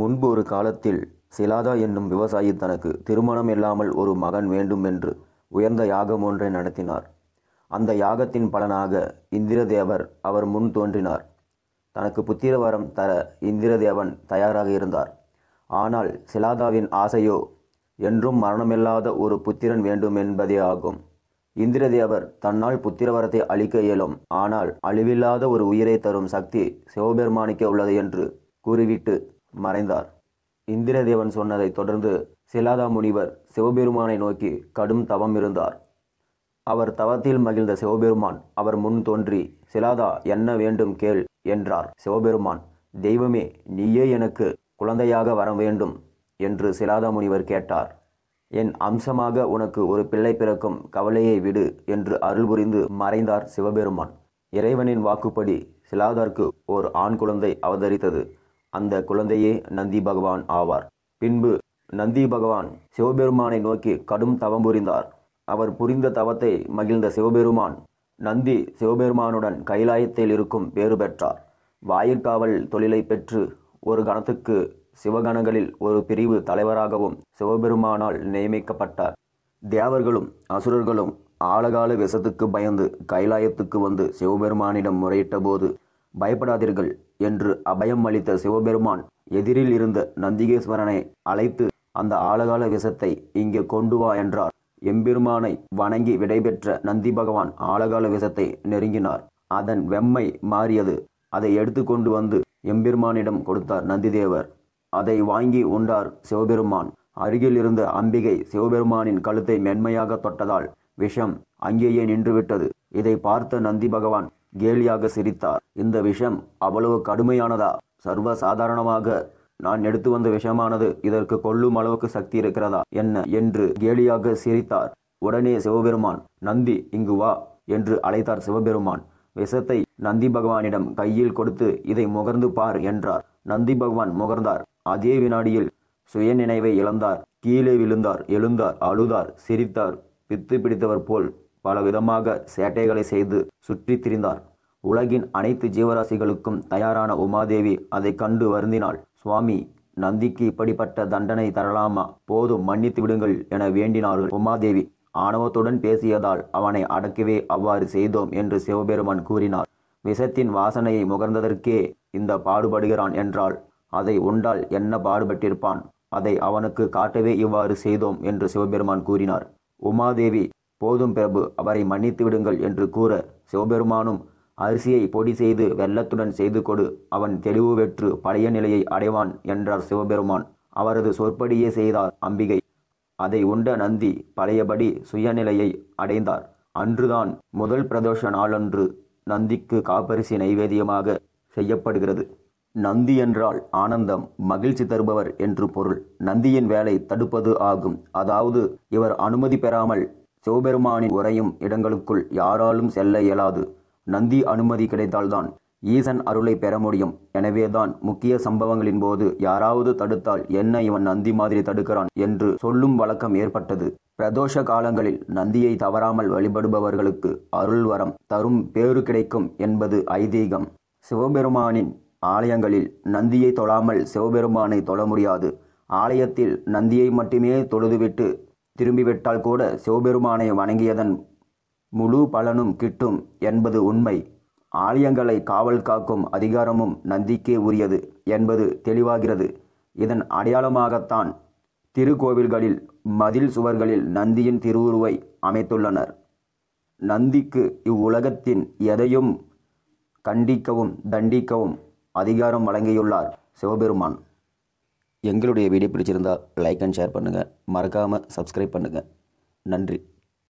முன்பு ஒரு காலத்தில் சிலாதா என்னும் விவசாயி தனக்கு திருமணம் இல்லாமல் ஒரு மகன் வேண்டும் என்று உயர்ந்த யாகம் ஒன்றை நடத்தினார் அந்த யாகத்தின் பலனாக இந்திரதேவர் அவர் முன் தோன்றினார் தனக்கு புத்திரவரம் தர இந்திரதேவன் தயாராக இருந்தார் ஆனால் சிலாதாவின் ஆசையோ என்றும் மரணமில்லாத ஒரு புத்திரன் வேண்டும் என்பதே ஆகும் இந்திரதேவர் தன்னால் புத்திரவரத்தை அளிக்க இயலும் ஆனால் அழிவில்லாத ஒரு உயிரை தரும் சக்தி சிவபெருமானிக்க உள்ளது என்று கூறிவிட்டு மறைந்தார் இந்திரதேவன் சொன்னதைத் தொடர்ந்து சிலாதா முனிவர் சிவபெருமானை நோக்கி கடும் தவம் இருந்தார் அவர் தவத்தில் மகிழ்ந்த சிவபெருமான் அவர் முன் தோன்றி சிலாதா என்ன வேண்டும் கேள் என்றார் சிவபெருமான் தெய்வமே நீயே எனக்கு குழந்தையாக வர வேண்டும் என்று சிலாதா முனிவர் கேட்டார் என் அம்சமாக உனக்கு ஒரு பிள்ளை பிறக்கும் கவலையை விடு என்று அருள் புரிந்து மறைந்தார் சிவபெருமான் இறைவனின் வாக்குப்படி சிலாதார்க்கு ஓர் ஆண் குழந்தை அவதரித்தது அந்த குழந்தையே நந்தி பகவான் ஆவார் பின்பு நந்தி பகவான் சிவபெருமானை நோக்கி கடும் தவம் புரிந்தார் அவர் புரிந்த தவத்தை மகிழ்ந்த சிவபெருமான் நந்தி சிவபெருமானுடன் கைலாயத்தில் இருக்கும் பேறு பெற்றார் வாயிற்காவல் தொழிலை பெற்று ஒரு கணத்துக்கு சிவகணங்களில் ஒரு பிரிவு தலைவராகவும் சிவபெருமானால் நியமிக்கப்பட்டார் தேவர்களும் அசுரர்களும் ஆழகால விஷத்துக்கு பயந்து கைலாயத்துக்கு வந்து சிவபெருமானிடம் முறையிட்ட போது பயப்படாதீர்கள் என்று அபயம் அளித்த சிவபெருமான் எதிரில் இருந்த நந்திகேஸ்வரனை அழைத்து அந்த ஆலகால விஷத்தை இங்கே கொண்டு வா என்றார் எம்பெருமானை வணங்கி விடைபெற்ற நந்தி பகவான் ஆலகால விஷத்தை நெருங்கினார் அதன் வெம்மை மாறியது அதை எடுத்து கொண்டு வந்து எம்பெருமானிடம் கொடுத்தார் நந்திதேவர் அதை வாங்கி உண்டார் சிவபெருமான் அருகில் இருந்த அம்பிகை சிவபெருமானின் கழுத்தை மென்மையாக தொட்டதால் விஷம் அங்கேயே நின்றுவிட்டது இதை பார்த்த நந்தி பகவான் கேலியாக சிரித்தார் இந்த விஷம் அவ்வளவு கடுமையானதா சர்வ சாதாரணமாக நான் எடுத்து வந்த விஷமானது இதற்கு கொள்ளும் அளவுக்கு சக்தி இருக்கிறதா என்ன என்று கேலியாக சிரித்தார் உடனே சிவபெருமான் நந்தி இங்கு வா என்று அழைத்தார் சிவபெருமான் விஷத்தை நந்தி பகவானிடம் கையில் கொடுத்து இதை முகர்ந்து பார் என்றார் நந்தி பகவான் முகர்ந்தார் அதே வினாடியில் சுய நினைவை இழந்தார் கீழே விழுந்தார் எழுந்தார் அழுதார் சிரித்தார் பித்து பிடித்தவர் போல் பலவிதமாக சேட்டைகளை செய்து சுற்றி திரிந்தார் உலகின் அனைத்து ஜீவராசிகளுக்கும் தயாரான உமாதேவி அதை கண்டு வருந்தினாள் சுவாமி நந்திக்கு இப்படிப்பட்ட தண்டனை தரலாமா போதும் மன்னித்து விடுங்கள் என வேண்டினார்கள் உமாதேவி ஆணவத்துடன் பேசியதால் அவனை அடக்கவே அவ்வாறு செய்தோம் என்று சிவபெருமான் கூறினார் விஷத்தின் வாசனையை முகர்ந்ததற்கே இந்த பாடுபடுகிறான் என்றால் அதை உண்டால் என்ன பாடுபட்டிருப்பான் அதை அவனுக்கு காட்டவே இவ்வாறு செய்தோம் என்று சிவபெருமான் கூறினார் உமாதேவி போதும் பிரபு அவரை மன்னித்து விடுங்கள் என்று கூற சிவபெருமானும் அரிசியை பொடி செய்து வெள்ளத்துடன் செய்து கொடு அவன் தெளிவு பெற்று பழைய நிலையை அடைவான் என்றார் சிவபெருமான் அவரது சொற்படியே செய்தார் அம்பிகை அதை உண்ட நந்தி பழையபடி சுயநிலையை அடைந்தார் அன்றுதான் முதல் பிரதோஷ நாளன்று நந்திக்கு காப்பரிசி நைவேத்தியமாக செய்யப்படுகிறது நந்தி என்றால் ஆனந்தம் மகிழ்ச்சி தருபவர் என்று பொருள் நந்தியின் வேலை தடுப்பது ஆகும் அதாவது இவர் அனுமதி பெறாமல் சிவபெருமானின் உரையும் இடங்களுக்குள் யாராலும் செல்ல இயலாது நந்தி அனுமதி கிடைத்தால்தான் ஈசன் அருளை பெற முடியும் எனவேதான் முக்கிய சம்பவங்களின் போது யாராவது தடுத்தால் என்ன இவன் நந்தி மாதிரி தடுக்கிறான் என்று சொல்லும் வழக்கம் ஏற்பட்டது பிரதோஷ காலங்களில் நந்தியை தவறாமல் வழிபடுபவர்களுக்கு அருள் வரம் தரும் பேறு கிடைக்கும் என்பது ஐதீகம் சிவபெருமானின் ஆலயங்களில் நந்தியை தொழாமல் சிவபெருமானை தொழ முடியாது ஆலயத்தில் நந்தியை மட்டுமே தொழுதுவிட்டு திரும்பிவிட்டால் கூட சிவபெருமானை வணங்கியதன் முழு பலனும் கிட்டும் என்பது உண்மை ஆலயங்களை காவல் காக்கும் அதிகாரமும் நந்திக்கே உரியது என்பது தெளிவாகிறது இதன் அடையாளமாகத்தான் திருக்கோவில்களில் மதில் சுவர்களில் நந்தியின் திருவுருவை அமைத்துள்ளனர் நந்திக்கு இவ்வுலகத்தின் எதையும் கண்டிக்கவும் தண்டிக்கவும் அதிகாரம் வழங்கியுள்ளார் சிவபெருமான் எங்களுடைய வீடியோ பிடிச்சிருந்தால் லைக் அண்ட் ஷேர் பண்ணுங்கள் மறக்காமல் சப்ஸ்கிரைப் பண்ணுங்கள் நன்றி